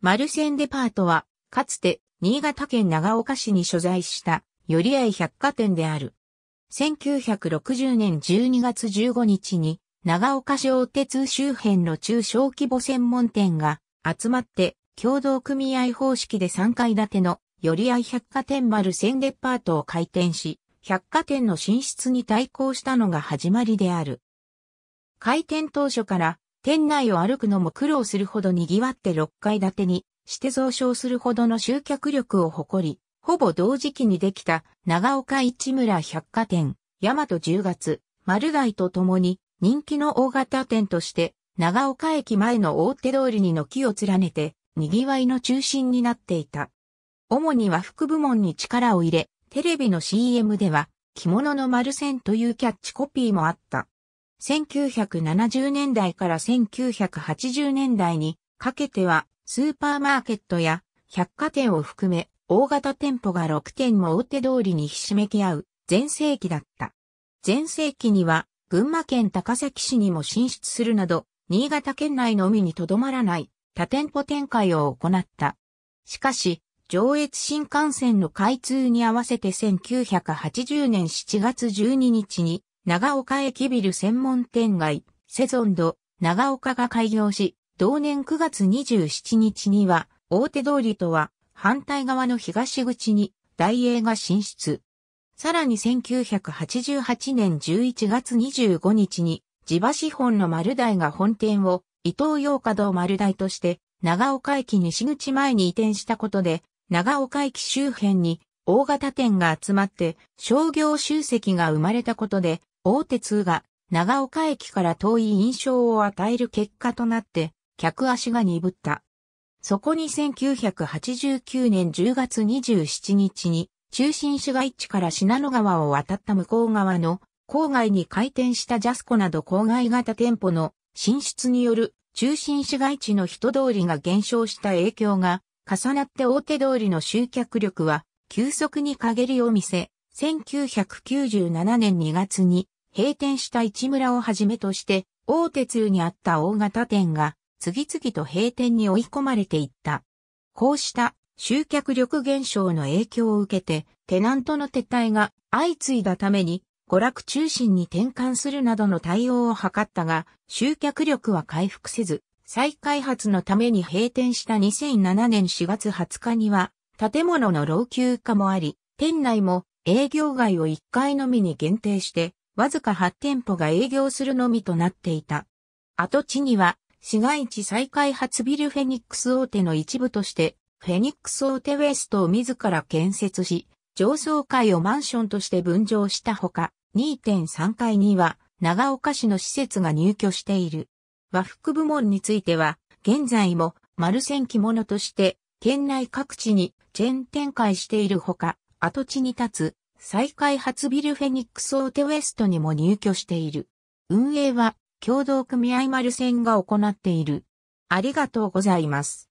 マルセンデパートは、かつて、新潟県長岡市に所在した、寄合百貨店である。1960年12月15日に、長岡市大鉄周辺の中小規模専門店が集まって、共同組合方式で3階建ての、寄合百貨店マルセンデパートを開店し、百貨店の進出に対抗したのが始まりである。開店当初から店内を歩くのも苦労するほど賑わって6階建てにして増床するほどの集客力を誇り、ほぼ同時期にできた長岡市村百貨店、大和10月、丸街と共に人気の大型店として長岡駅前の大手通りに軒を連ねて賑わいの中心になっていた。主に和服部門に力を入れ、テレビの CM では着物の丸線というキャッチコピーもあった。1970年代から1980年代にかけてはスーパーマーケットや百貨店を含め大型店舗が6店も大手通りにひしめき合う前世紀だった。前世紀には群馬県高崎市にも進出するなど、新潟県内のみにとどまらない多店舗展開を行った。しかし、上越新幹線の開通に合わせて1980年7月12日に長岡駅ビル専門店街、セゾンド、長岡が開業し、同年9月27日には、大手通りとは反対側の東口に大英が進出。さらに1988年11月25日に、地場資本の丸大が本店を伊東洋華堂丸大として、長岡駅西口前に移転したことで、長岡駅周辺に大型店が集まって商業集積が生まれたことで、大手通が長岡駅から遠い印象を与える結果となって、客足が鈍った。そこに1989年10月27日に、中心市街地から品野川を渡った向こう側の郊外に開店したジャスコなど郊外型店舗の進出による中心市街地の人通りが減少した影響が重なって大手通りの集客力は急速に陰りを見せ、1997年2月に閉店した市村をはじめとして大手通にあった大型店が次々と閉店に追い込まれていった。こうした集客力減少の影響を受けてテナントの撤退が相次いだために娯楽中心に転換するなどの対応を図ったが集客力は回復せず再開発のために閉店した2007年4月20日には建物の老朽化もあり店内も営業外を1回のみに限定して、わずか8店舗が営業するのみとなっていた。跡地には、市街地再開発ビルフェニックス大手の一部として、フェニックス大手ウェストを自ら建設し、上層階をマンションとして分譲したほか、2.3階には長岡市の施設が入居している。和服部門については、現在も丸線着物として、県内各地にチェーン展開しているほか、跡地に立つ再開発ビルフェニックスオーテウエストにも入居している。運営は共同組合丸線が行っている。ありがとうございます。